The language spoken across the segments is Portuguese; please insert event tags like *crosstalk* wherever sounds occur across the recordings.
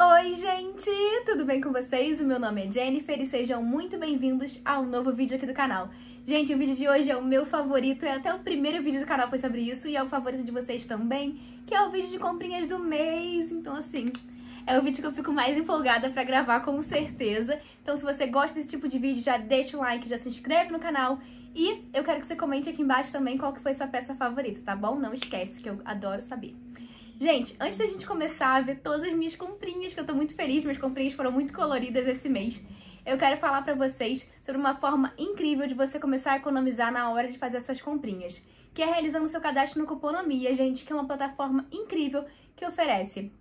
Oi, gente! Tudo bem com vocês? O meu nome é Jennifer e sejam muito bem-vindos ao novo vídeo aqui do canal. Gente, o vídeo de hoje é o meu favorito, é até o primeiro vídeo do canal foi sobre isso e é o favorito de vocês também, que é o vídeo de comprinhas do mês. Então, assim, é o vídeo que eu fico mais empolgada pra gravar, com certeza. Então se você gosta desse tipo de vídeo, já deixa o like, já se inscreve no canal. E eu quero que você comente aqui embaixo também qual que foi sua peça favorita, tá bom? Não esquece, que eu adoro saber. Gente, antes da gente começar a ver todas as minhas comprinhas, que eu tô muito feliz, minhas comprinhas foram muito coloridas esse mês, eu quero falar pra vocês sobre uma forma incrível de você começar a economizar na hora de fazer as suas comprinhas, que é realizando seu cadastro no Cuponomia, gente, que é uma plataforma incrível que oferece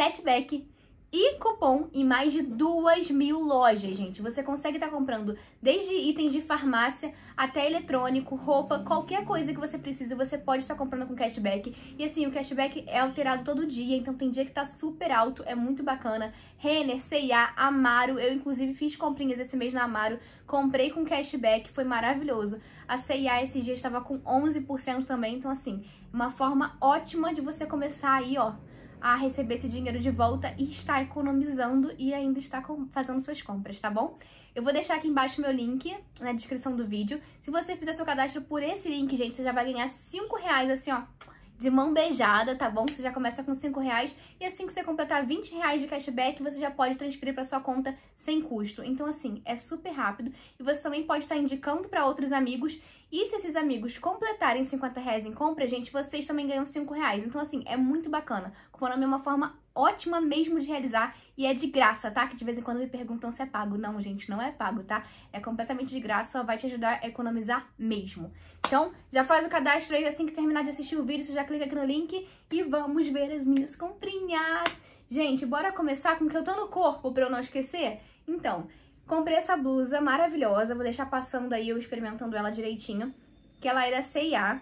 cashback e cupom em mais de duas mil lojas, gente. Você consegue estar tá comprando desde itens de farmácia até eletrônico, roupa, qualquer coisa que você precisa, você pode estar tá comprando com cashback. E assim, o cashback é alterado todo dia, então tem dia que tá super alto, é muito bacana. Renner, C&A, Amaro, eu inclusive fiz comprinhas esse mês na Amaro, comprei com cashback, foi maravilhoso. A C&A esse dia estava com 11% também, então assim, uma forma ótima de você começar aí, ó, a receber esse dinheiro de volta e está economizando e ainda está fazendo suas compras, tá bom? Eu vou deixar aqui embaixo meu link na descrição do vídeo. Se você fizer seu cadastro por esse link, gente, você já vai ganhar 5 reais, assim, ó, de mão beijada, tá bom? Você já começa com 5 reais e assim que você completar 20 reais de cashback, você já pode transferir para sua conta sem custo. Então, assim, é super rápido e você também pode estar indicando para outros amigos e se esses amigos completarem 50 reais em compra, gente, vocês também ganham 5 reais. Então, assim, é muito bacana. Cupom é uma forma ótima mesmo de realizar e é de graça, tá? Que de vez em quando me perguntam se é pago. Não, gente, não é pago, tá? É completamente de graça, só vai te ajudar a economizar mesmo. Então, já faz o cadastro aí assim que terminar de assistir o vídeo, você já clica aqui no link e vamos ver as minhas comprinhas. Gente, bora começar com o que eu tô no corpo pra eu não esquecer? Então, Comprei essa blusa maravilhosa, vou deixar passando aí eu experimentando ela direitinho, que ela é da C&A.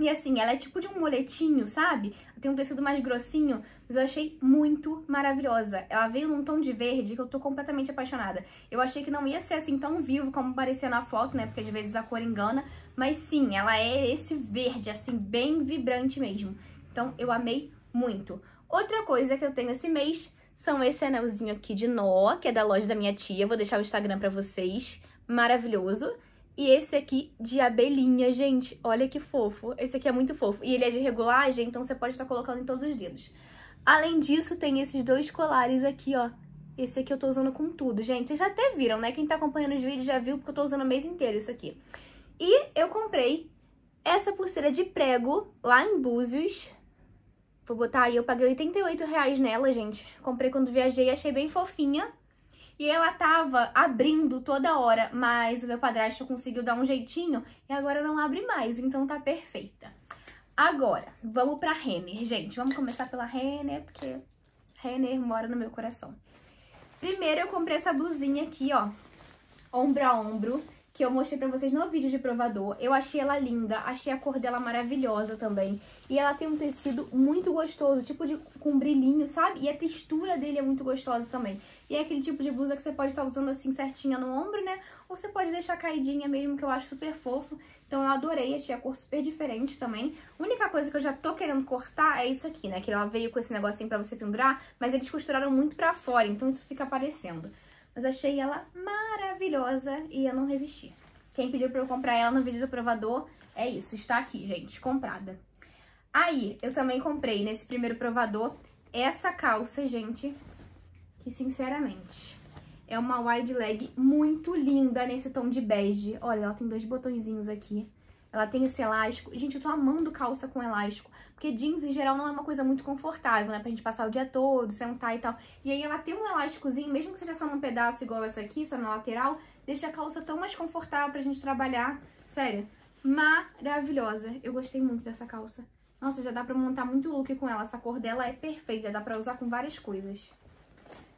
E assim, ela é tipo de um moletinho, sabe? Tem um tecido mais grossinho, mas eu achei muito maravilhosa. Ela veio num tom de verde que eu tô completamente apaixonada. Eu achei que não ia ser assim tão vivo como parecia na foto, né? Porque às vezes a cor engana. Mas sim, ela é esse verde, assim, bem vibrante mesmo. Então eu amei muito. Outra coisa que eu tenho esse mês são esse anelzinho aqui de Noa, que é da loja da minha tia. Vou deixar o Instagram pra vocês. Maravilhoso. E esse aqui de abelhinha, gente. Olha que fofo. Esse aqui é muito fofo. E ele é de regulagem, então você pode estar colocando em todos os dedos. Além disso, tem esses dois colares aqui, ó. Esse aqui eu tô usando com tudo, gente. Vocês já até viram, né? Quem tá acompanhando os vídeos já viu, porque eu tô usando o mês inteiro isso aqui. E eu comprei essa pulseira de prego lá em Búzios, Vou botar aí, eu paguei 88 reais nela, gente. Comprei quando viajei, achei bem fofinha. E ela tava abrindo toda hora, mas o meu padrasto conseguiu dar um jeitinho e agora não abre mais, então tá perfeita. Agora, vamos pra Renner, gente. Vamos começar pela Renner, porque Renner mora no meu coração. Primeiro eu comprei essa blusinha aqui, ó, ombro a ombro, que eu mostrei pra vocês no vídeo de provador. Eu achei ela linda, achei a cor dela maravilhosa também. E ela tem um tecido muito gostoso, tipo de com brilhinho, sabe? E a textura dele é muito gostosa também. E é aquele tipo de blusa que você pode estar tá usando assim certinha no ombro, né? Ou você pode deixar caidinha mesmo, que eu acho super fofo. Então eu adorei, achei a cor super diferente também. A única coisa que eu já tô querendo cortar é isso aqui, né? Que ela veio com esse negocinho pra você pendurar, mas eles costuraram muito pra fora, então isso fica aparecendo. Mas achei ela maravilhosa maravilhosa e eu não resisti. Quem pediu pra eu comprar ela no vídeo do provador, é isso, está aqui, gente, comprada. Aí, eu também comprei nesse primeiro provador essa calça, gente, que sinceramente é uma wide leg muito linda nesse tom de bege. Olha, ela tem dois botõezinhos aqui. Ela tem esse elástico. Gente, eu tô amando calça com elástico, porque jeans em geral não é uma coisa muito confortável, né? Pra gente passar o dia todo, sentar e tal. E aí ela tem um elásticozinho, mesmo que seja só num pedaço igual essa aqui, só na lateral, deixa a calça tão mais confortável pra gente trabalhar. Sério, maravilhosa. Eu gostei muito dessa calça. Nossa, já dá pra montar muito look com ela. Essa cor dela é perfeita, dá pra usar com várias coisas.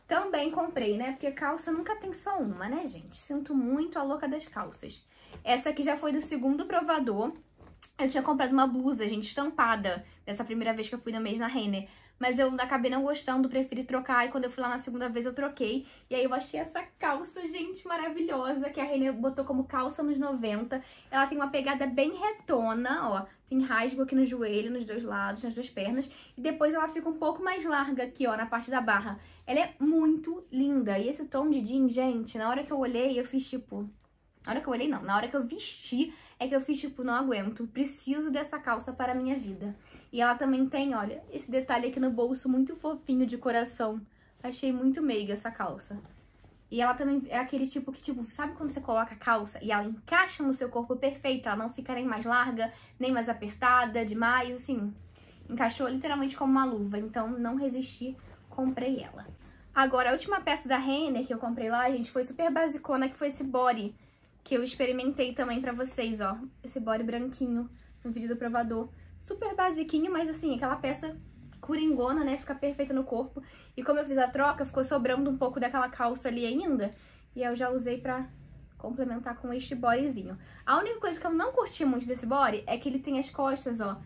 Também comprei, né? Porque calça nunca tem só uma, né, gente? Sinto muito a louca das calças. Essa aqui já foi do segundo provador. Eu tinha comprado uma blusa, gente, estampada, dessa primeira vez que eu fui no mês na Renner. Mas eu acabei não gostando, preferi trocar. E quando eu fui lá na segunda vez, eu troquei. E aí eu achei essa calça, gente, maravilhosa, que a Renner botou como calça nos 90. Ela tem uma pegada bem retona, ó. Tem rasgo aqui no joelho, nos dois lados, nas duas pernas. E depois ela fica um pouco mais larga aqui, ó, na parte da barra. Ela é muito linda. E esse tom de jean, gente, na hora que eu olhei, eu fiz tipo... Na hora que eu olhei, não. Na hora que eu vesti, é que eu fiz, tipo, não aguento. Preciso dessa calça para a minha vida. E ela também tem, olha, esse detalhe aqui no bolso muito fofinho de coração. Achei muito meiga essa calça. E ela também é aquele tipo que, tipo, sabe quando você coloca a calça e ela encaixa no seu corpo perfeito? Ela não fica nem mais larga, nem mais apertada demais, assim. Encaixou literalmente como uma luva, então não resisti, comprei ela. Agora, a última peça da Renner que eu comprei lá, gente, foi super basicona, que foi esse body que eu experimentei também pra vocês, ó. Esse body branquinho no vídeo do provador. Super basiquinho, mas assim, aquela peça coringona, né? Fica perfeita no corpo. E como eu fiz a troca, ficou sobrando um pouco daquela calça ali ainda. E eu já usei pra complementar com este bodyzinho. A única coisa que eu não curti muito desse body é que ele tem as costas, ó.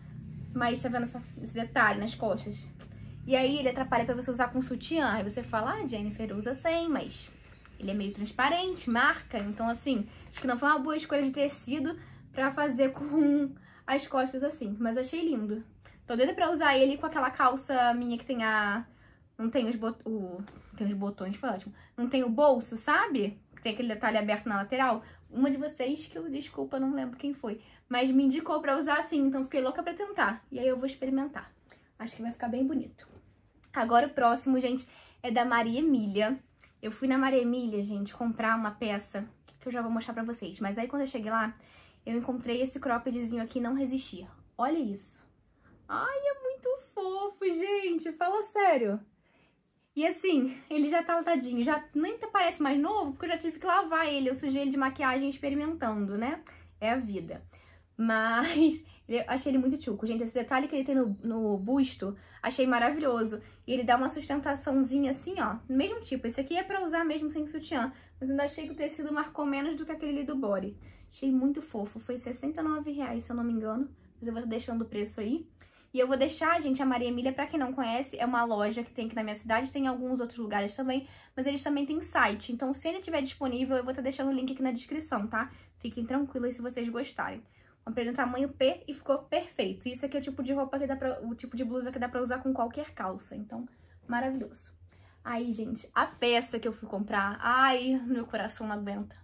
Mas tá vendo essa, esse detalhe nas costas? E aí ele atrapalha pra você usar com sutiã. Aí você fala, ah, Jennifer, usa sem, mas... Ele é meio transparente, marca, então assim, acho que não foi uma boa escolha de tecido pra fazer *laughs* com as costas assim, mas achei lindo. Tô doida pra usar ele com aquela calça minha que tem a... Não tem os, bot... o... tem os botões, foi ótimo. Não tem o bolso, sabe? Que tem aquele detalhe aberto na lateral. Uma de vocês, que eu, desculpa, não lembro quem foi, mas me indicou pra usar assim, então fiquei louca pra tentar. E aí eu vou experimentar. Acho que vai ficar bem bonito. Agora o próximo, gente, é da Maria Emília. Eu fui na Maria gente, comprar uma peça que eu já vou mostrar pra vocês. Mas aí quando eu cheguei lá, eu encontrei esse croppedzinho aqui, e não resisti. Olha isso. Ai, é muito fofo, gente. Fala sério. E assim, ele já tá lotadinho. já nem tá, parece mais novo, porque eu já tive que lavar ele, eu sujei ele de maquiagem experimentando, né? É a vida. Mas eu achei ele muito tchuco, Gente, esse detalhe que ele tem no, no busto, achei maravilhoso. E ele dá uma sustentaçãozinha assim, ó. Mesmo tipo, esse aqui é pra usar mesmo sem sutiã. Mas ainda achei que o tecido marcou menos do que aquele ali do body. Achei muito fofo. Foi R$69,00, se eu não me engano. Mas eu vou deixando o preço aí. E eu vou deixar, gente, a Maria Emília, pra quem não conhece, é uma loja que tem aqui na minha cidade, tem em alguns outros lugares também, mas eles também têm site. Então, se ele estiver disponível, eu vou estar tá deixando o link aqui na descrição, tá? Fiquem tranquilos se vocês gostarem. Comprei no tamanho P e ficou perfeito. Isso aqui é o tipo de roupa que dá pra... O tipo de blusa que dá pra usar com qualquer calça. Então, maravilhoso. Aí, gente, a peça que eu fui comprar... Ai, meu coração não aguenta.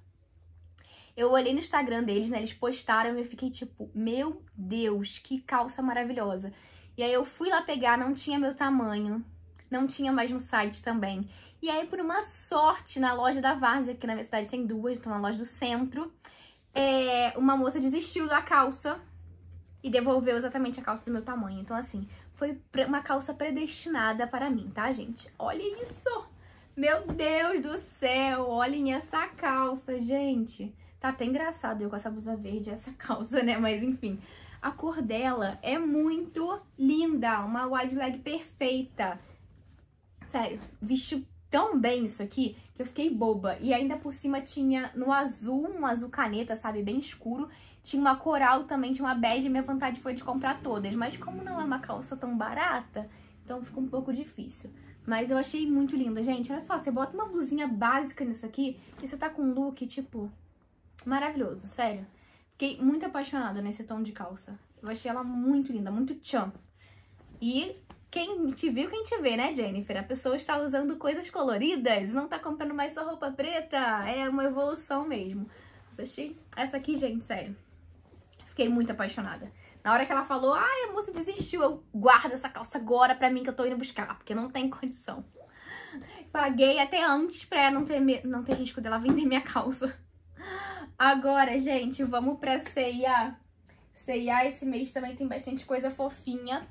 Eu olhei no Instagram deles, né? Eles postaram e eu fiquei tipo... Meu Deus, que calça maravilhosa. E aí eu fui lá pegar, não tinha meu tamanho. Não tinha mais no site também. E aí, por uma sorte, na loja da Várzea, que na minha cidade tem duas, então na é loja do centro é, uma moça desistiu da calça e devolveu exatamente a calça do meu tamanho. Então, assim, foi uma calça predestinada para mim, tá, gente? Olha isso! Meu Deus do céu! Olhem essa calça, gente! Tá até engraçado eu com essa blusa verde e essa *laughs* calça, né? Mas, enfim, a cor dela é muito linda. Uma wide leg perfeita. Sério, vestiu tão bem isso aqui que eu fiquei boba. E ainda por cima tinha no azul, um azul caneta, sabe, bem escuro. Tinha uma coral também, tinha uma bege, minha vontade foi de comprar todas. Mas como não é uma calça tão barata, então fica um pouco difícil. Mas eu achei muito linda, gente. Olha só, você bota uma blusinha básica nisso aqui e você tá com um look, tipo, maravilhoso, sério. Fiquei muito apaixonada nesse tom de calça. Eu achei ela muito linda, muito tchan. E quem te viu, quem te vê, né, Jennifer? A pessoa está usando coisas coloridas, não está comprando mais sua roupa preta. É uma evolução mesmo. Assisti achei essa aqui, gente, sério. Fiquei muito apaixonada. Na hora que ela falou, ai, a moça desistiu, eu guardo essa calça agora pra mim que eu tô indo buscar, porque não tem condição. Paguei até antes pra não ter, não ter risco dela vender minha calça. Agora, gente, vamos pra Ceia. Ceia esse mês também tem bastante coisa fofinha.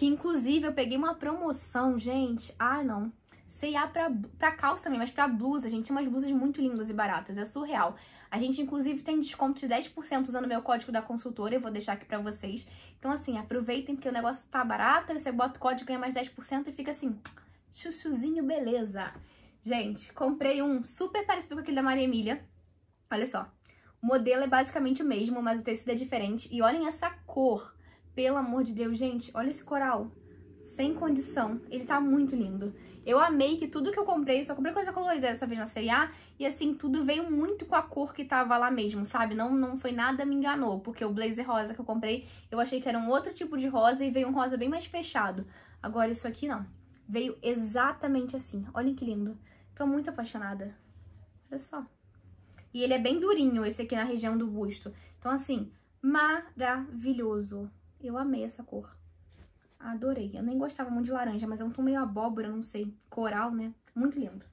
Que inclusive eu peguei uma promoção, gente. Ah, não. C&A pra, pra calça também, mas pra blusa, gente. Tem umas blusas muito lindas e baratas, é surreal. A gente, inclusive, tem desconto de 10% usando meu código da consultora, eu vou deixar aqui pra vocês. Então, assim, aproveitem porque o negócio tá barato, você bota o código, ganha mais 10% e fica assim, chuchuzinho, beleza. Gente, comprei um super parecido com aquele da Maria Emília. Olha só. O modelo é basicamente o mesmo, mas o tecido é diferente. E olhem essa cor. Pelo amor de Deus, gente, olha esse coral. Sem condição. Ele tá muito lindo. Eu amei que tudo que eu comprei, só comprei coisa colorida dessa vez na A, e assim, tudo veio muito com a cor que tava lá mesmo, sabe? Não, não foi nada me enganou, porque o blazer rosa que eu comprei, eu achei que era um outro tipo de rosa e veio um rosa bem mais fechado. Agora isso aqui não. Veio exatamente assim. Olha que lindo. Tô muito apaixonada. Olha só. E ele é bem durinho, esse aqui na região do busto. Então assim, maravilhoso. Eu amei essa cor. Adorei. Eu nem gostava muito de laranja, mas é um tom meio abóbora, não sei, coral, né? Muito lindo.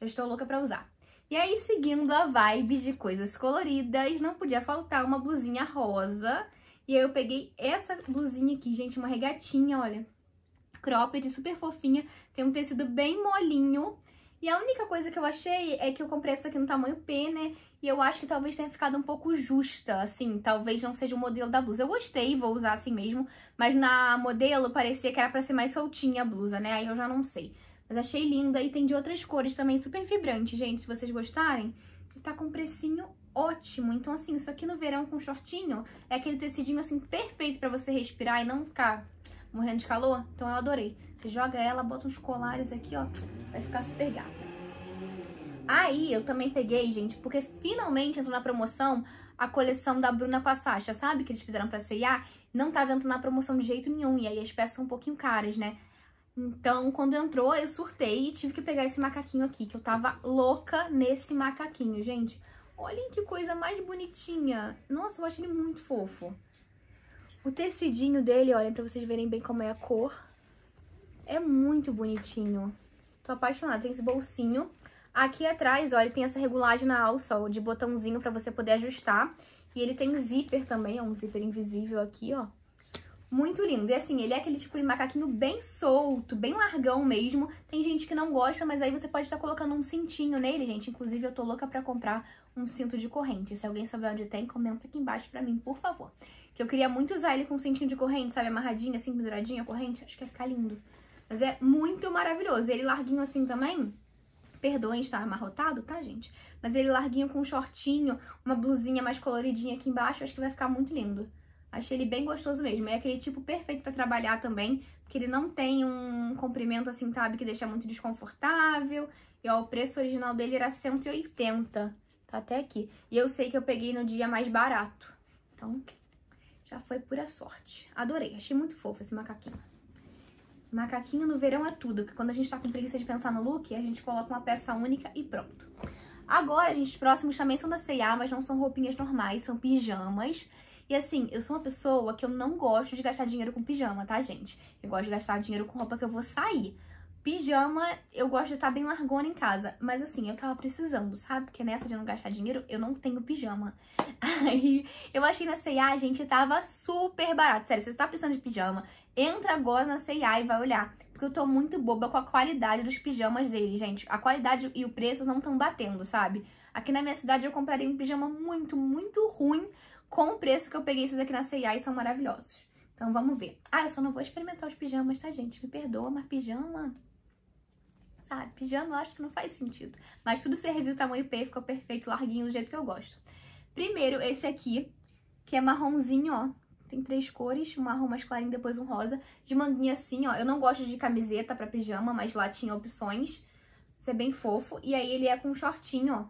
Já estou louca pra usar. E aí, seguindo a vibe de coisas coloridas, não podia faltar uma blusinha rosa. E aí eu peguei essa blusinha aqui, gente, uma regatinha, olha. Cropped, super fofinha. Tem um tecido bem molinho. E a única coisa que eu achei é que eu comprei essa tá aqui no tamanho P, né? E eu acho que talvez tenha ficado um pouco justa, assim. Talvez não seja o modelo da blusa. Eu gostei, vou usar assim mesmo. Mas na modelo parecia que era pra ser mais soltinha a blusa, né? Aí eu já não sei. Mas achei linda e tem de outras cores também, super vibrante, gente. Se vocês gostarem, tá com um precinho ótimo. Então, assim, isso aqui no verão com shortinho é aquele tecidinho, assim, perfeito pra você respirar e não ficar morrendo de calor. Então eu adorei. Você joga ela, bota uns colares aqui, ó, vai ficar super gata. Aí eu também peguei, gente, porque finalmente entrou na promoção a coleção da Bruna com a Sasha, sabe? Que eles fizeram pra C&A. Não tava entrando na promoção de jeito nenhum, e aí as peças são um pouquinho caras, né? Então, quando entrou, eu surtei e tive que pegar esse macaquinho aqui, que eu tava louca nesse macaquinho, gente. Olhem que coisa mais bonitinha. Nossa, eu achei ele muito fofo. O tecidinho dele, olhem, pra vocês verem bem como é a cor. É muito bonitinho. Tô apaixonada. Tem esse bolsinho. Aqui atrás, olha, tem essa regulagem na alça, ó, de botãozinho pra você poder ajustar. E ele tem zíper também, ó, um zíper invisível aqui, ó. Muito lindo. E assim, ele é aquele tipo de macaquinho bem solto, bem largão mesmo. Tem gente que não gosta, mas aí você pode estar colocando um cintinho nele, gente. Inclusive, eu tô louca pra comprar um cinto de corrente. Se alguém souber onde tem, comenta aqui embaixo pra mim, por favor. Que eu queria muito usar ele com um cintinho de corrente, sabe? Amarradinho, assim, penduradinho, corrente. Acho que ia ficar lindo. Mas é muito maravilhoso. Ele larguinho assim também. Perdoem estar amarrotado, tá, gente? Mas ele larguinho com um shortinho, uma blusinha mais coloridinha aqui embaixo, acho que vai ficar muito lindo. Achei ele bem gostoso mesmo. É aquele tipo perfeito pra trabalhar também, porque ele não tem um comprimento assim, sabe, que deixa muito desconfortável. E ó, o preço original dele era 180, tá até aqui. E eu sei que eu peguei no dia mais barato. Então, já foi pura sorte. Adorei, achei muito fofo esse macaquinho. Macaquinho no verão é tudo, porque quando a gente tá com preguiça de pensar no look, a gente coloca uma peça única e pronto. Agora, gente, os próximos também são da C&A, mas não são roupinhas normais, são pijamas. E assim, eu sou uma pessoa que eu não gosto de gastar dinheiro com pijama, tá, gente? Eu gosto de gastar dinheiro com roupa que eu vou sair. Pijama, eu gosto de estar bem largona em casa. Mas assim, eu tava precisando, sabe? Porque nessa de não gastar dinheiro, eu não tenho pijama. *laughs* Aí eu achei na C&A, gente, tava super barato. Sério, se você tá precisando de pijama, entra agora na C&A e vai olhar. Porque eu tô muito boba com a qualidade dos pijamas dele, gente. A qualidade e o preço não estão batendo, sabe? Aqui na minha cidade eu compraria um pijama muito, muito ruim com o preço que eu peguei esses aqui na C&A e são maravilhosos. Então vamos ver. Ah, eu só não vou experimentar os pijamas, tá, gente? Me perdoa, mas pijama sabe? Pijama eu acho que não faz sentido. Mas tudo serviu o tamanho P, ficou perfeito, larguinho, do jeito que eu gosto. Primeiro, esse aqui, que é marronzinho, ó. Tem três cores, um marrom mais clarinho, depois um rosa. De manguinha assim, ó. Eu não gosto de camiseta pra pijama, mas lá tinha opções. Isso é bem fofo. E aí ele é com um shortinho, ó.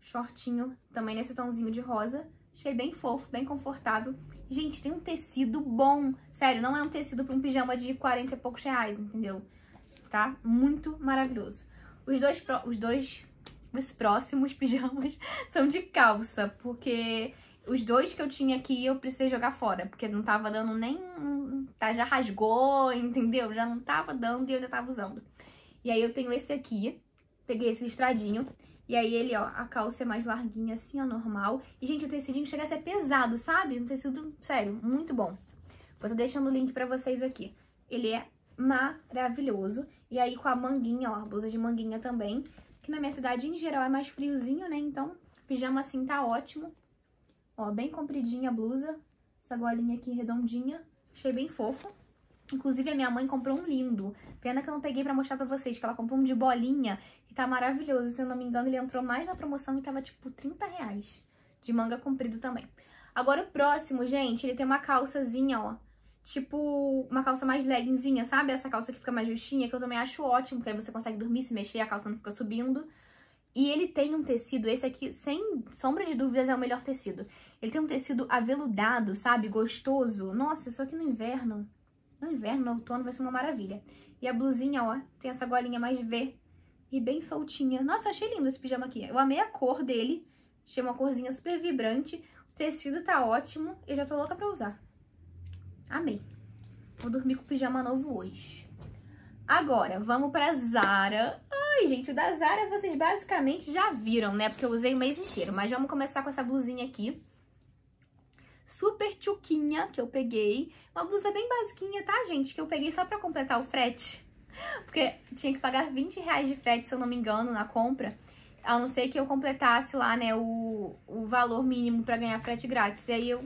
Shortinho, também nesse tomzinho de rosa. Achei bem fofo, bem confortável. Gente, tem um tecido bom. Sério, não é um tecido pra um pijama de 40 e poucos reais, entendeu? tá? Muito maravilhoso. Os dois, os dois os próximos *laughs* pijamas são de calça, porque os dois que eu tinha aqui eu precisei jogar fora, porque não tava dando nem... Tá, já rasgou, entendeu? Já não tava dando e eu ainda tava usando. E aí eu tenho esse aqui, peguei esse listradinho, e aí ele, ó, a calça é mais larguinha assim, ó, normal. E, gente, o tecidinho chega a ser pesado, sabe? Um tecido, sério, muito bom. Vou tô deixando o link pra vocês aqui. Ele é maravilhoso. E aí com a manguinha, ó, blusa de manguinha também, que na minha cidade em geral é mais friozinho, né? Então, pijama assim tá ótimo. Ó, bem compridinha a blusa, essa golinha aqui redondinha, achei bem fofo. Inclusive, a minha mãe comprou um lindo. Pena que eu não peguei pra mostrar pra vocês, que ela comprou um de bolinha e tá maravilhoso. Se eu não me engano, ele entrou mais na promoção e tava, tipo, 30 reais de manga comprido também. Agora, o próximo, gente, ele tem uma calçazinha, ó, tipo uma calça mais leggingzinha, sabe? Essa calça que fica mais justinha, que eu também acho ótimo, porque aí você consegue dormir, se mexer, a calça não fica subindo. E ele tem um tecido, esse aqui, sem sombra de dúvidas, é o melhor tecido. Ele tem um tecido aveludado, sabe? Gostoso. Nossa, só que no inverno, no inverno, no outono, vai ser uma maravilha. E a blusinha, ó, tem essa golinha mais V e bem soltinha. Nossa, eu achei lindo esse pijama aqui. Eu amei a cor dele, achei uma corzinha super vibrante. O tecido tá ótimo, eu já tô louca pra usar. Amei. Vou dormir com o pijama novo hoje. Agora, vamos pra Zara. Ai, gente, o da Zara vocês basicamente já viram, né? Porque eu usei o mês inteiro. Mas vamos começar com essa blusinha aqui. Super tchuquinha que eu peguei. Uma blusa bem basiquinha, tá, gente? Que eu peguei só pra completar o frete. *laughs* Porque tinha que pagar 20 reais de frete, se eu não me engano, na compra. A não ser que eu completasse lá, né, o, o valor mínimo pra ganhar frete grátis. E aí eu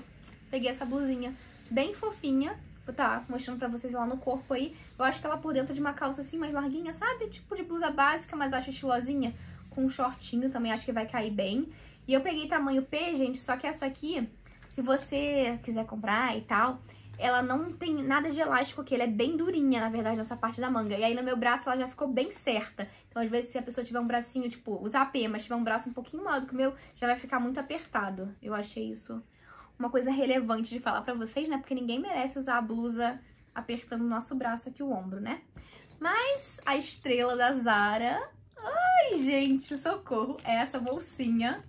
peguei essa blusinha bem fofinha. Vou tá mostrando pra vocês lá no corpo aí. Eu acho que ela por dentro de uma calça assim mais larguinha, sabe? Tipo de blusa básica, mas acho estilosinha. Com um shortinho também acho que vai cair bem. E eu peguei tamanho P, gente, só que essa aqui, se você quiser comprar e tal, ela não tem nada de elástico aqui, ela é bem durinha, na verdade, nessa parte da manga. E aí no meu braço ela já ficou bem certa. Então, às vezes, se a pessoa tiver um bracinho, tipo, usar P, mas tiver um braço um pouquinho maior do que o meu, já vai ficar muito apertado. Eu achei isso uma coisa relevante de falar pra vocês, né? Porque ninguém merece usar a blusa apertando o nosso braço aqui, o ombro, né? Mas a estrela da Zara... Ai, gente, socorro! É essa bolsinha,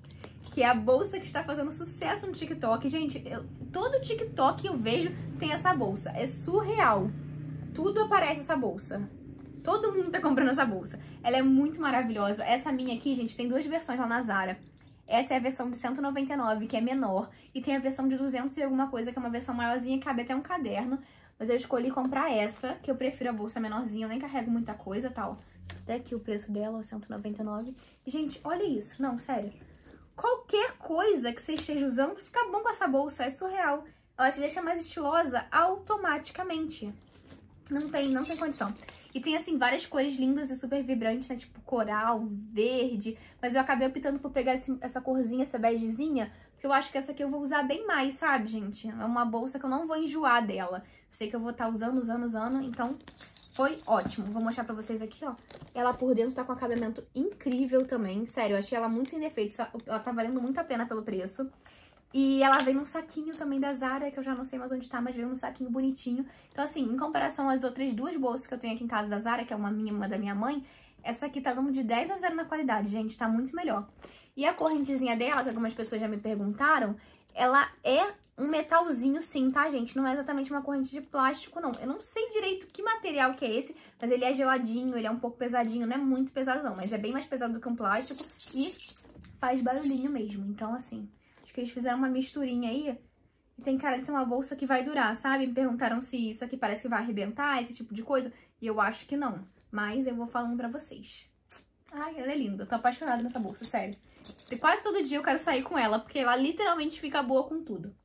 que é a bolsa que está fazendo sucesso no TikTok. Gente, eu, todo TikTok que eu vejo tem essa bolsa. É surreal. Tudo aparece essa bolsa. Todo mundo tá comprando essa bolsa. Ela é muito maravilhosa. Essa minha aqui, gente, tem duas versões lá na Zara. Essa é a versão de 199, que é menor, e tem a versão de 200 e alguma coisa, que é uma versão maiorzinha, cabe até um caderno. Mas eu escolhi comprar essa, que eu prefiro a bolsa menorzinha, eu nem carrego muita coisa tal. Até aqui o preço dela, 199. gente, olha isso. Não, sério. Qualquer coisa que você esteja usando, fica bom com essa bolsa, é surreal. Ela te deixa mais estilosa automaticamente. Não tem, não tem condição. E tem, assim, várias cores lindas e super vibrantes, né? Tipo coral, verde. Mas eu acabei optando por pegar esse, essa corzinha, essa begezinha, porque eu acho que essa aqui eu vou usar bem mais, sabe, gente? É uma bolsa que eu não vou enjoar dela. Sei que eu vou estar tá usando, usando, usando, então foi ótimo. Vou mostrar pra vocês aqui, ó. Ela por dentro tá com acabamento incrível também. Sério, eu achei ela muito sem defeitos. Ela tá valendo muito a pena pelo preço. E ela vem num saquinho também da Zara, que eu já não sei mais onde tá, mas veio num saquinho bonitinho. Então, assim, em comparação às outras duas bolsas que eu tenho aqui em casa da Zara, que é uma minha e uma da minha mãe, essa aqui tá dando de 10 a 0 na qualidade, gente, tá muito melhor. E a correntezinha dela, que algumas pessoas já me perguntaram, ela é um metalzinho sim, tá, gente? Não é exatamente uma corrente de plástico, não. Eu não sei direito que material que é esse, mas ele é geladinho, ele é um pouco pesadinho, não é muito pesado não, mas é bem mais pesado do que um plástico e faz barulhinho mesmo. Então, assim, que eles fizeram uma misturinha aí. E tem cara de ser uma bolsa que vai durar, sabe? Me perguntaram se isso aqui parece que vai arrebentar, esse tipo de coisa. E eu acho que não. Mas eu vou falando pra vocês. Ai, ela é linda. Tô apaixonada nessa bolsa, sério. Quase todo dia eu quero sair com ela, porque ela literalmente fica boa com tudo.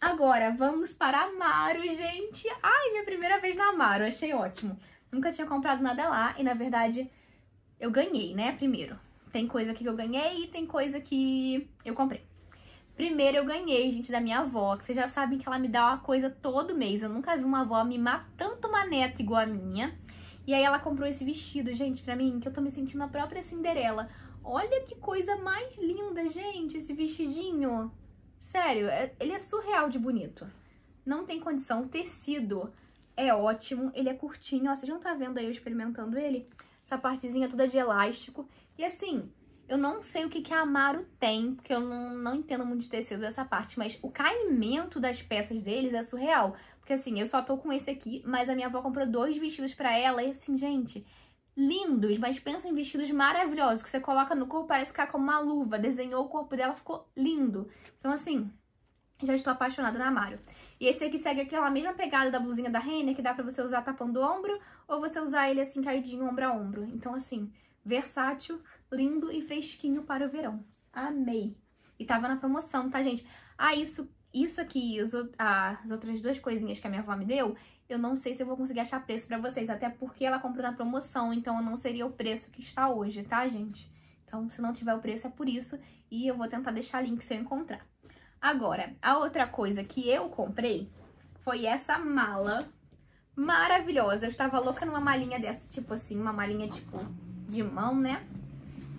Agora, vamos para Amaro, gente. Ai, minha primeira vez na Amaro. Achei ótimo. Nunca tinha comprado nada lá e, na verdade, eu ganhei, né? Primeiro. Tem coisa que eu ganhei e tem coisa que eu comprei. Primeiro eu ganhei, gente, da minha avó, que vocês já sabem que ela me dá uma coisa todo mês. Eu nunca vi uma avó mimar tanto uma neta igual a minha. E aí ela comprou esse vestido, gente, pra mim, que eu tô me sentindo a própria Cinderela. Olha que coisa mais linda, gente, esse vestidinho. Sério, é, ele é surreal de bonito. Não tem condição. O tecido é ótimo, ele é curtinho. Ó, vocês não tá vendo aí eu experimentando ele? Essa partezinha toda de elástico. E assim, eu não sei o que, que a Amaro tem, porque eu não, não entendo muito de tecido dessa parte, mas o caimento das peças deles é surreal. Porque assim, eu só tô com esse aqui, mas a minha avó comprou dois vestidos para ela e assim, gente, lindos, mas pensa em vestidos maravilhosos, que você coloca no corpo, parece ficar como uma luva, desenhou o corpo dela, ficou lindo. Então assim, já estou apaixonada na Amaro. E esse aqui segue aquela mesma pegada da blusinha da Renner, que dá pra você usar tapando o ombro, ou você usar ele assim, caidinho, ombro a ombro. Então assim, versátil lindo e fresquinho para o verão. Amei! E tava na promoção, tá, gente? Ah, isso, isso aqui e as outras duas coisinhas que a minha avó me deu, eu não sei se eu vou conseguir achar preço pra vocês, até porque ela comprou na promoção, então não seria o preço que está hoje, tá, gente? Então, se não tiver o preço, é por isso, e eu vou tentar deixar link se eu encontrar. Agora, a outra coisa que eu comprei foi essa mala maravilhosa. Eu estava louca numa malinha dessa, tipo assim, uma malinha, tipo, de mão, né?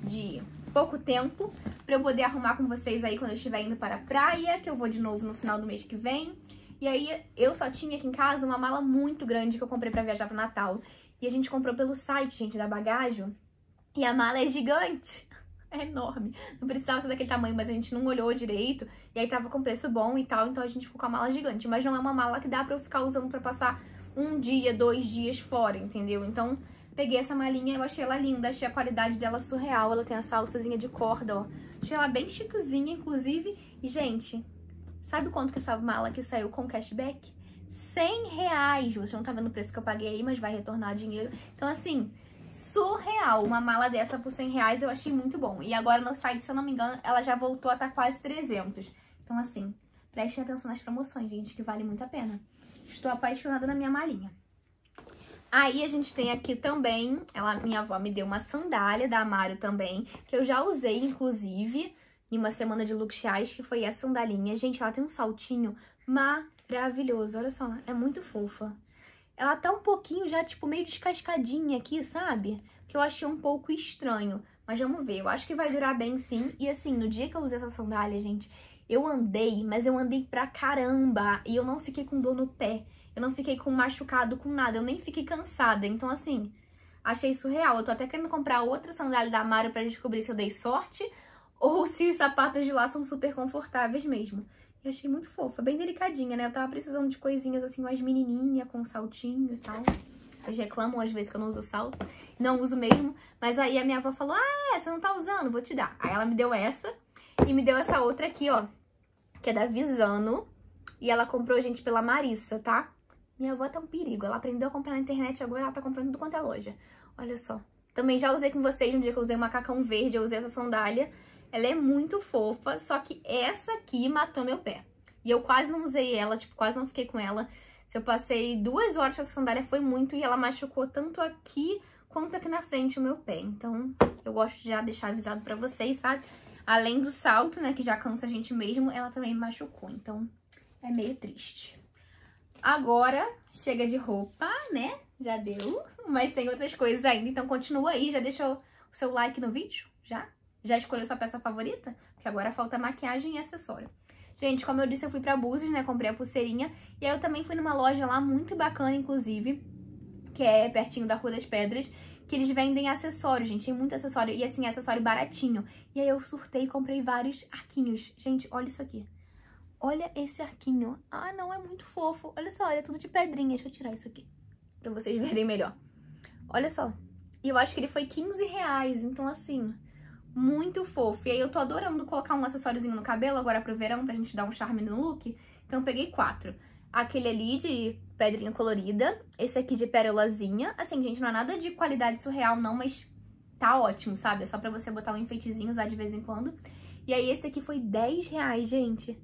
de pouco tempo para eu poder arrumar com vocês aí quando eu estiver indo para a praia, que eu vou de novo no final do mês que vem. E aí eu só tinha aqui em casa uma mala muito grande que eu comprei para viajar para Natal. E a gente comprou pelo site, gente, da Bagajo. E a mala é gigante. *laughs* É enorme. Não precisava ser daquele tamanho, mas a gente não olhou direito. E aí tava com preço bom e tal, então a gente ficou com a mala gigante. Mas não é uma mala que dá pra eu ficar usando pra passar um dia, dois dias fora, entendeu? Então Peguei essa malinha, eu achei ela linda, achei a qualidade dela surreal. Ela tem essa alçazinha de corda, ó. Achei ela bem chiquezinha, inclusive. E, gente, sabe quanto que essa mala que saiu com cashback? 100 reais. Você não tá vendo o preço que eu paguei aí, mas vai retornar dinheiro. Então, assim, surreal. Uma mala dessa por 100 reais eu achei muito bom. E agora no site, se eu não me engano, ela já voltou a estar tá quase 300. Então, assim, prestem atenção nas promoções, gente, que vale muito a pena. Estou apaixonada na minha malinha. Aí a gente tem aqui também, ela, minha avó me deu uma sandália da Amaro também, que eu já usei, inclusive, em uma semana de luxais, que foi a sandalinha. Gente, ela tem um saltinho maravilhoso, olha só, é muito fofa. Ela tá um pouquinho já, tipo, meio descascadinha aqui, sabe? Que eu achei um pouco estranho, mas vamos ver, eu acho que vai durar bem sim. E assim, no dia que eu usei essa sandália, gente, eu andei, mas eu andei pra caramba e eu não fiquei com dor no pé. Eu não fiquei com machucado com nada, eu nem fiquei cansada. Então, assim, achei surreal. Eu tô até querendo comprar outra sandália da Mario pra descobrir se eu dei sorte ou *laughs* se os sapatos de lá são super confortáveis mesmo. E achei muito fofa, bem delicadinha, né? Eu tava precisando de coisinhas assim, mais menininha, com saltinho e tal. Vocês reclamam às vezes que eu não uso salto. Não uso mesmo. Mas aí a minha avó falou, ah, você não tá usando, vou te dar. Aí ela me deu essa e me deu essa outra aqui, ó. Que é da Visano. E ela comprou, gente, pela Marissa, tá? Minha avó tá um perigo. Ela aprendeu a comprar na internet, agora ela tá comprando do quanto é loja. Olha só. Também já usei com vocês um dia que eu usei um macacão verde, eu usei essa sandália. Ela é muito fofa, só que essa aqui matou meu pé. E eu quase não usei ela, tipo, quase não fiquei com ela. Se eu passei duas horas com essa sandália, foi muito. E ela machucou tanto aqui quanto aqui na frente o meu pé. Então, eu gosto de já deixar avisado pra vocês, sabe? Além do salto, né, que já cansa a gente mesmo, ela também machucou. Então, é meio triste. Agora, chega de roupa, né? Já deu, mas tem outras coisas ainda, então continua aí, já deixa o seu like no vídeo, já? Já escolheu sua peça favorita? Porque agora falta maquiagem e acessório. Gente, como eu disse, eu fui pra Búzios, né? Comprei a pulseirinha. E aí eu também fui numa loja lá muito bacana, inclusive, que é pertinho da Rua das Pedras, que eles vendem acessórios, gente. Tem muito acessório. E assim, acessório baratinho. E aí eu surtei e comprei vários arquinhos. Gente, olha isso aqui. Olha esse arquinho. Ah, não, é muito fofo. Olha só, ele é tudo de pedrinha. Deixa eu tirar isso aqui pra vocês verem melhor. Olha só. E eu acho que ele foi 15 reais, então assim, muito fofo. E aí eu tô adorando colocar um acessóriozinho no cabelo agora pro verão, pra gente dar um charme no look. Então eu peguei quatro. Aquele ali de pedrinha colorida, esse aqui de pérolazinha. Assim, gente, não é nada de qualidade surreal não, mas tá ótimo, sabe? É só pra você botar um enfeitezinho, usar de vez em quando. E aí esse aqui foi 10 reais, gente.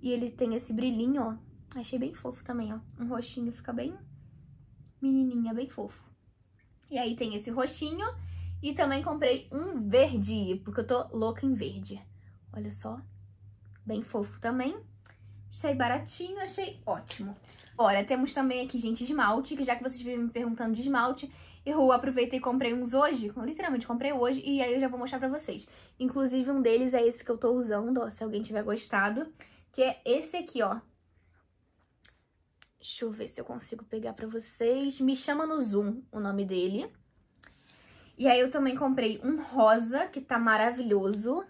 E ele tem esse brilhinho, ó. Achei bem fofo também, ó. Um roxinho fica bem menininha, bem fofo. E aí tem esse roxinho. E também comprei um verde, porque eu tô louca em verde. Olha só. Bem fofo também. Achei baratinho, achei ótimo. Ora, temos também aqui, gente, esmalte, que já que vocês vivem me perguntando de esmalte, eu aproveitei e comprei uns hoje, literalmente comprei hoje, e aí eu já vou mostrar pra vocês. Inclusive, um deles é esse que eu tô usando, ó, se alguém tiver gostado que é esse aqui, ó. Deixa eu ver se eu consigo pegar pra vocês. Me chama no Zoom o nome dele. E aí eu também comprei um rosa, que tá maravilhoso.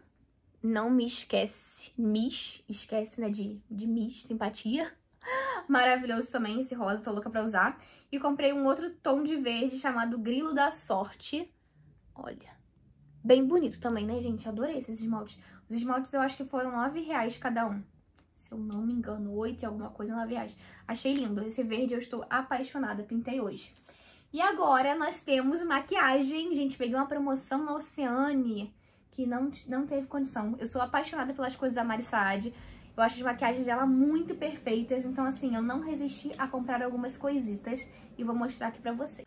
Não me esquece. Miss, esquece, né, de, de Miss, simpatia. *gasps* Maravilhoso também esse rosa, tô louca pra usar. E comprei um outro tom de verde chamado Grilo da Sorte. Olha, bem bonito também, né, gente? Adorei esses esmaltes. Os esmaltes eu acho que foram reais cada um se eu não me engano, 8 e alguma coisa na viagem. Achei lindo. Esse verde eu estou apaixonada, pintei hoje. E agora nós temos maquiagem. Gente, peguei uma promoção na Oceane, que não, não teve condição. Eu sou apaixonada pelas coisas da Marisade. Eu acho as maquiagens dela muito perfeitas. Então, assim, eu não resisti a comprar algumas coisitas e vou mostrar aqui pra vocês.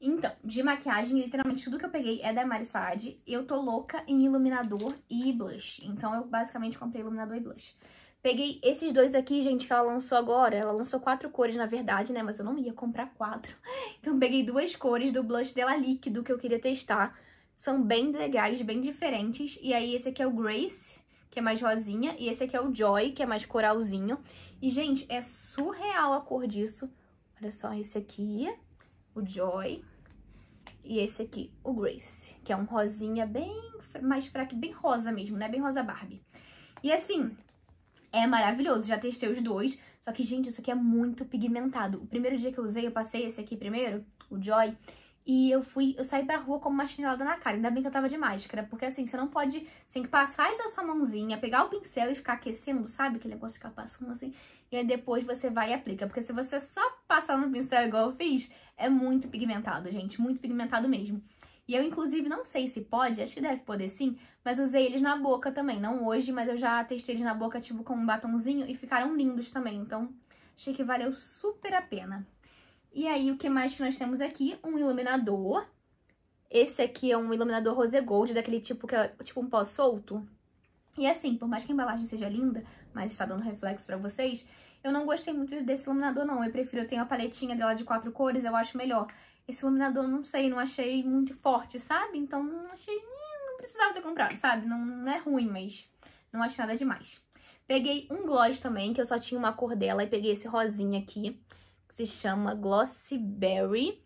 Então, de maquiagem, literalmente tudo que eu peguei é da Marisade. Eu tô louca em iluminador e blush. Então, eu basicamente comprei iluminador e blush. Peguei esses dois aqui, gente, que ela lançou agora. Ela lançou quatro cores, na verdade, né? Mas eu não ia comprar quatro. *laughs* Então peguei duas cores do blush dela líquido que eu queria testar. São bem legais, bem diferentes. E aí esse aqui é o Grace, que é mais rosinha. E esse aqui é o Joy, que é mais coralzinho. E, gente, é surreal a cor disso. Olha só, esse aqui, o Joy. E esse aqui, o Grace, que é um rosinha bem mais fraco, bem rosa mesmo, né? Bem rosa Barbie. E assim, é maravilhoso, já testei os dois. Só que, gente, isso aqui é muito pigmentado. O primeiro dia que eu usei, eu passei esse aqui primeiro, o Joy, e eu fui, eu saí pra rua com uma chinelada na cara. Ainda bem que eu tava de máscara, porque assim, você não pode, você tem que passar ele da sua mãozinha, pegar o pincel e ficar aquecendo, sabe? Aquele negócio de ficar passando assim. E aí depois você vai e aplica. Porque se você só passar no pincel igual eu fiz, é muito pigmentado, gente. Muito pigmentado mesmo. E eu, inclusive, não sei se pode, acho que deve poder sim, mas usei eles na boca também. Não hoje, mas eu já testei eles na boca, tipo, com um batonzinho e ficaram lindos também. Então, achei que valeu super a pena. E aí, o que mais que nós temos aqui? Um iluminador. Esse aqui é um iluminador rosé gold, daquele tipo que é tipo um pó solto. E assim, por mais que a embalagem seja linda, mas está dando reflexo pra vocês, eu não gostei muito desse iluminador, não. Eu prefiro, eu tenho a paletinha dela de quatro cores, eu acho melhor esse iluminador, não sei, não achei muito forte, sabe? Então, não achei... Eh, não precisava ter comprado, sabe? Não, não é ruim, mas não achei nada demais. Peguei um gloss também, que eu só tinha uma cor dela, e peguei esse rosinha aqui, que se chama Glossy Berry.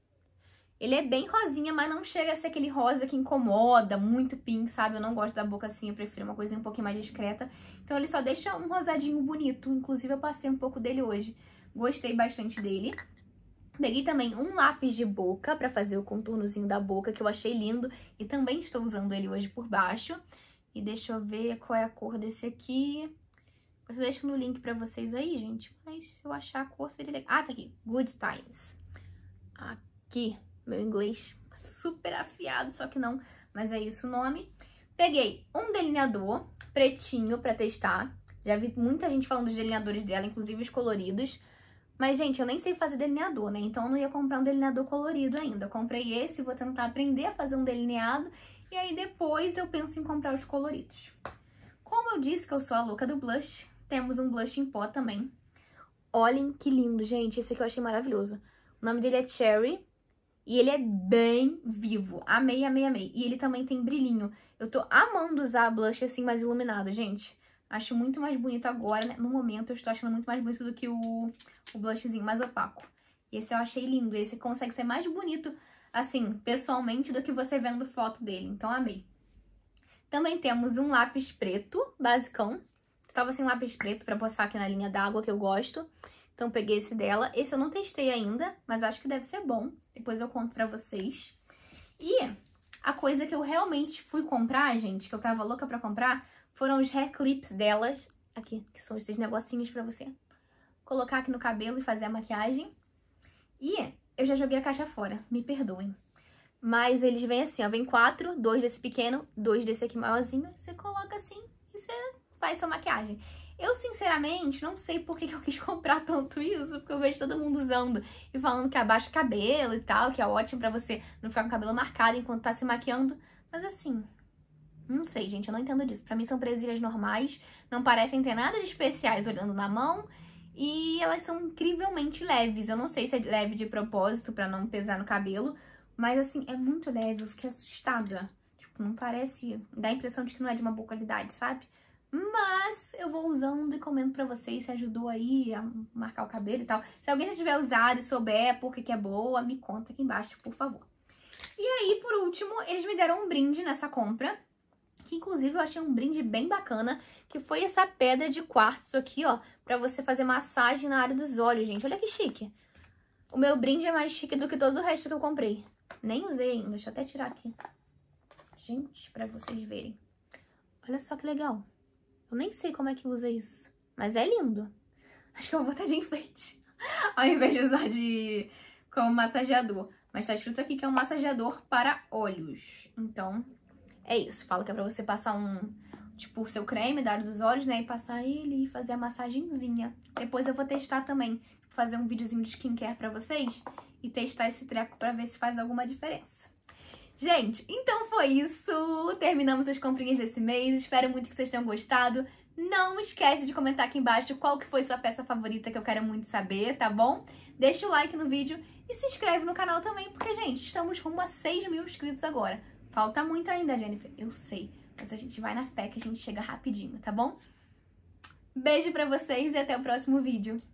Ele é bem rosinha, mas não chega a ser aquele rosa que incomoda, muito pink, sabe? Eu não gosto da boca assim, eu prefiro uma coisa um pouquinho mais discreta. Então ele só deixa um rosadinho bonito, inclusive eu passei um pouco dele hoje. Gostei bastante dele. Peguei também um lápis de boca para fazer o contornozinho da boca, que eu achei lindo. E também estou usando ele hoje por baixo. E deixa eu ver qual é a cor desse aqui. Eu deixo no link pra vocês aí, gente. Mas se eu achar a cor, seria legal. Ah, tá aqui. Good Times. Aqui. Meu inglês super afiado, só que não. Mas é isso o nome. Peguei um delineador pretinho pra testar. Já vi muita gente falando dos delineadores dela, inclusive os coloridos. Mas, gente, eu nem sei fazer delineador, né? Então eu não ia comprar um delineador colorido ainda. Eu comprei esse, vou tentar aprender a fazer um delineado e aí depois eu penso em comprar os coloridos. Como eu disse que eu sou a louca do blush, temos um blush em pó também. Olhem que lindo, gente. Esse aqui eu achei maravilhoso. O nome dele é Cherry e ele é bem vivo. Amei, amei, amei. E ele também tem brilhinho. Eu tô amando usar blush assim mais iluminado, gente. Acho muito mais bonito agora, né? No momento eu estou achando muito mais bonito do que o, o blushzinho mais opaco. Esse eu achei lindo. Esse consegue ser mais bonito, assim, pessoalmente, do que você vendo foto dele. Então, amei. Também temos um lápis preto, basicão. tava sem lápis preto pra passar aqui na linha d'água, que eu gosto. Então, peguei esse dela. Esse eu não testei ainda, mas acho que deve ser bom. Depois eu conto pra vocês. E a coisa que eu realmente fui comprar, gente, que eu tava louca pra comprar, foram os hair clips delas, aqui, que são esses negocinhos pra você colocar aqui no cabelo e fazer a maquiagem. E eu já joguei a caixa fora, me perdoem. Mas eles vêm assim, ó, vem quatro, dois desse pequeno, dois desse aqui maiorzinho, você coloca assim e você faz sua maquiagem. Eu, sinceramente, não sei por que eu quis *laughs* comprar tanto isso, porque eu vejo todo mundo usando e falando que abaixa o cabelo e tal, que é ótimo pra você não ficar com o cabelo marcado enquanto tá se maquiando. Mas assim, não sei, gente, eu não entendo disso. Para mim são presilhas normais, não parecem ter nada de especiais olhando na mão. E elas são incrivelmente leves. Eu não sei se é leve de propósito para não pesar no cabelo, mas assim, é muito leve, eu fiquei assustada. Tipo, não parece, dá a impressão de que não é de uma boa qualidade, sabe? Mas eu vou usando e comendo pra vocês se ajudou aí a marcar o cabelo e tal. Se alguém já tiver usado e souber por que é boa, me conta aqui embaixo, por favor. E aí, por último, eles me deram um brinde nessa compra, que inclusive eu achei um brinde bem bacana, que foi essa pedra de quartzo aqui, ó, pra você fazer massagem na área dos olhos, gente. Olha que chique. O meu brinde é mais chique do que todo o resto que eu comprei. Nem usei ainda, deixa eu até tirar aqui. Gente, pra vocês verem. Olha só que legal. Eu nem sei como é que usa isso, mas é lindo. Acho que eu vou botar de enfeite, *laughs* ao invés de usar de... como massageador. Mas tá escrito aqui que é um massageador para olhos. Então, é isso, fala que é pra você passar um, tipo, o seu creme da área dos olhos, né? E passar ele e fazer a massagenzinha. Depois eu vou testar também, fazer um videozinho de skincare pra vocês e testar esse treco pra ver se faz alguma diferença. Gente, então foi isso. Terminamos as comprinhas desse mês. Espero muito que vocês tenham gostado. Não esquece de comentar aqui embaixo qual que foi sua peça favorita que eu quero muito saber, tá bom? Deixa o like no vídeo e se inscreve no canal também, porque, gente, estamos rumo a 6 mil inscritos agora. Falta muito ainda, Jennifer. Eu sei. Mas a gente vai na fé que a gente chega rapidinho, tá bom? Beijo pra vocês e até o próximo vídeo.